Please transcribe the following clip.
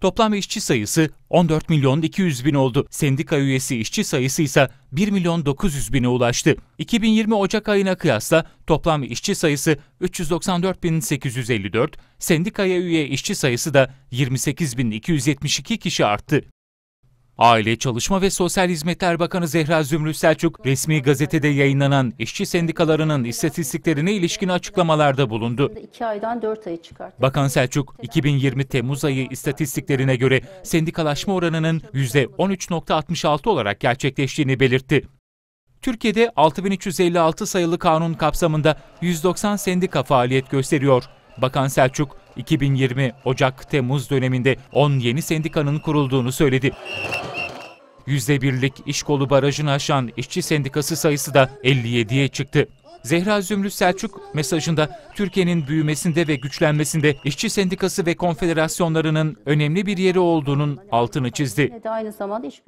Toplam işçi sayısı 14 milyon 200 bin oldu. Sendika üyesi işçi sayısı ise 1 milyon 900 bine ulaştı. 2020 Ocak ayına kıyasla toplam işçi sayısı 394 bin 854, sendikaya üye işçi sayısı da 28 bin 272 kişi arttı. Aile, Çalışma ve Sosyal Hizmetler Bakanı Zehra Zümrüt Selçuk, resmi gazetede yayınlanan işçi sendikalarının istatistiklerine ilişkin açıklamalarda bulundu. 2 aydan 4 ayı çıkarttı. Bakan Selçuk, 2020 Temmuz ayı istatistiklerine göre sendikalaşma oranının %13.66 olarak gerçekleştiğini belirtti. Türkiye'de 6356 sayılı kanun kapsamında 190 sendika faaliyet gösteriyor. Bakan Selçuk, 2020 Ocak-Temmuz döneminde 10 yeni sendikanın kurulduğunu söyledi. %1'lik iş kolu barajını aşan işçi sendikası sayısı da 57'ye çıktı. Zehra Zümrüt Selçuk mesajında Türkiye'nin büyümesinde ve güçlenmesinde işçi sendikası ve konfederasyonlarının önemli bir yeri olduğunun altını çizdi. Aynı zamanda iş